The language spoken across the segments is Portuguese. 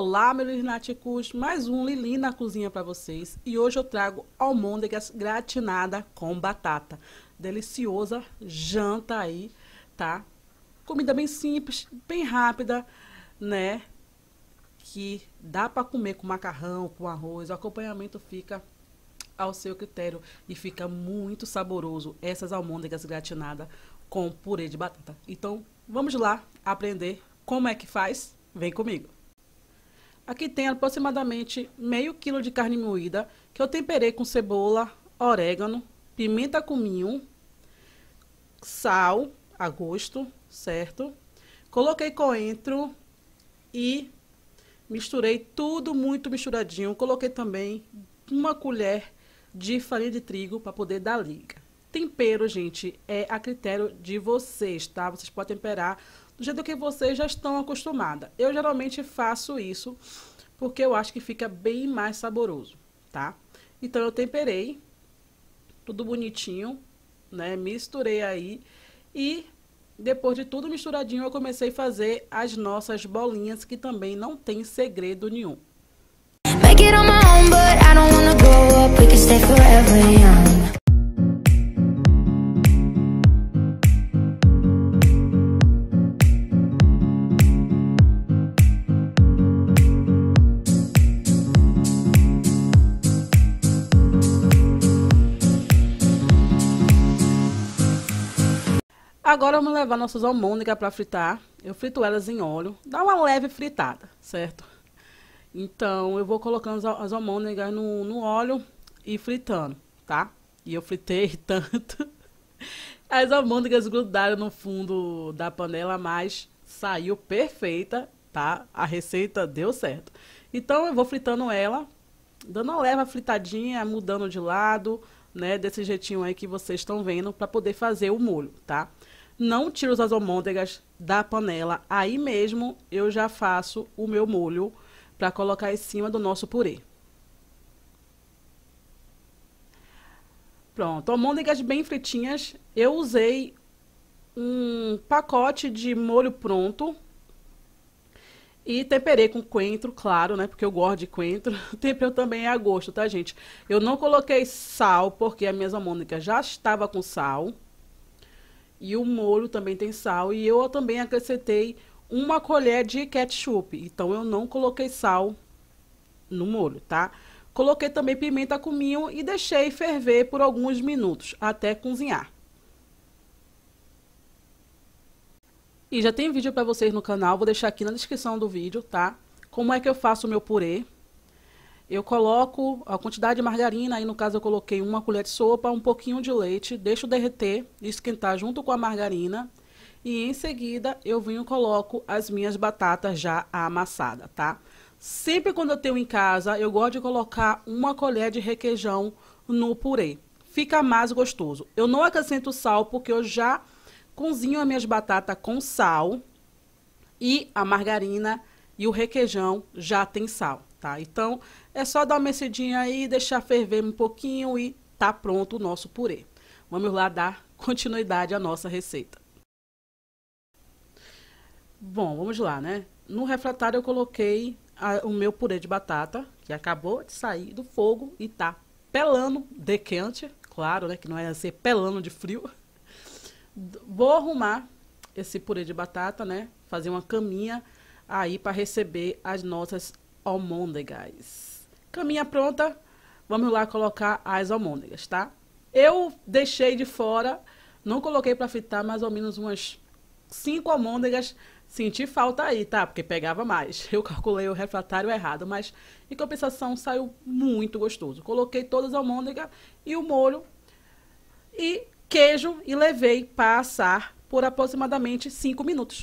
Olá, meu Lirnaticus, mais um Lili na cozinha para vocês. E hoje eu trago almôndegas gratinada com batata. Deliciosa janta aí, tá? Comida bem simples, bem rápida, né? Que dá para comer com macarrão, com arroz. O acompanhamento fica ao seu critério e fica muito saboroso essas almôndegas gratinadas com purê de batata. Então, vamos lá aprender como é que faz? Vem comigo. Aqui tem aproximadamente meio quilo de carne moída, que eu temperei com cebola, orégano, pimenta cominho, sal a gosto, certo? Coloquei coentro e misturei tudo muito misturadinho. Coloquei também uma colher de farinha de trigo para poder dar liga. Tempero, gente, é a critério de vocês, tá? Vocês podem temperar do jeito que vocês já estão acostumadas. Eu geralmente faço isso porque eu acho que fica bem mais saboroso, tá? Então eu temperei tudo bonitinho, né? Misturei aí e depois de tudo misturadinho eu comecei a fazer as nossas bolinhas que também não tem segredo nenhum. Make Agora vamos levar nossas almôndegas para fritar. Eu frito elas em óleo. Dá uma leve fritada, certo? Então, eu vou colocando as almôndegas no, no óleo e fritando, tá? E eu fritei tanto. As almôndegas grudaram no fundo da panela, mas saiu perfeita, tá? A receita deu certo. Então, eu vou fritando ela, dando uma leve fritadinha, mudando de lado, né? Desse jeitinho aí que vocês estão vendo, para poder fazer o molho, tá? não tiro as almôndegas da panela. Aí mesmo eu já faço o meu molho para colocar em cima do nosso purê. Pronto, almôndegas bem fritinhas. Eu usei um pacote de molho pronto. E temperei com coentro, claro, né? Porque eu gosto de coentro. O tempero também é a gosto, tá, gente? Eu não coloquei sal, porque as minhas almôndegas já estavam com sal. E o molho também tem sal. E eu também acrescentei uma colher de ketchup. Então, eu não coloquei sal no molho, tá? Coloquei também pimenta cominho e deixei ferver por alguns minutos, até cozinhar. E já tem vídeo para vocês no canal, vou deixar aqui na descrição do vídeo, tá? Como é que eu faço o meu purê eu coloco a quantidade de margarina, aí no caso eu coloquei uma colher de sopa, um pouquinho de leite, deixo derreter, esquentar junto com a margarina. E em seguida eu venho coloco as minhas batatas já amassadas, tá? Sempre quando eu tenho em casa, eu gosto de colocar uma colher de requeijão no purê. Fica mais gostoso. Eu não acrescento sal porque eu já cozinho as minhas batatas com sal e a margarina e o requeijão já tem sal tá? Então, é só dar uma mexidinha aí, deixar ferver um pouquinho e tá pronto o nosso purê. Vamos lá dar continuidade à nossa receita. Bom, vamos lá, né? No refratário eu coloquei a, o meu purê de batata, que acabou de sair do fogo e tá pelando de quente, claro, né? Que não é ser pelando de frio. Vou arrumar esse purê de batata, né? Fazer uma caminha aí para receber as nossas almôndegas. Caminha pronta, vamos lá colocar as almôndegas, tá? Eu deixei de fora, não coloquei para fritar mais ou menos umas cinco almôndegas. Senti falta aí, tá? Porque pegava mais. Eu calculei o refratário errado, mas em compensação saiu muito gostoso. Coloquei todas as almôndegas e o molho e queijo e levei para assar por aproximadamente 5 minutos.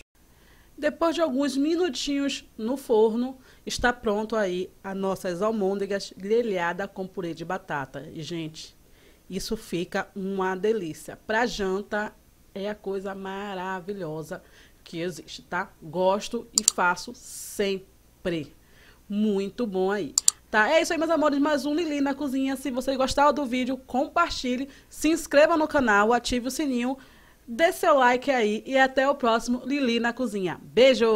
Depois de alguns minutinhos no forno, Está pronto aí as nossas almôndegas grelhadas com purê de batata. E, gente, isso fica uma delícia. Para janta, é a coisa maravilhosa que existe, tá? Gosto e faço sempre. Muito bom aí. Tá? É isso aí, meus amores. Mais um Lili na cozinha. Se você gostar do vídeo, compartilhe, se inscreva no canal, ative o sininho, dê seu like aí e até o próximo Lili na cozinha. Beijo!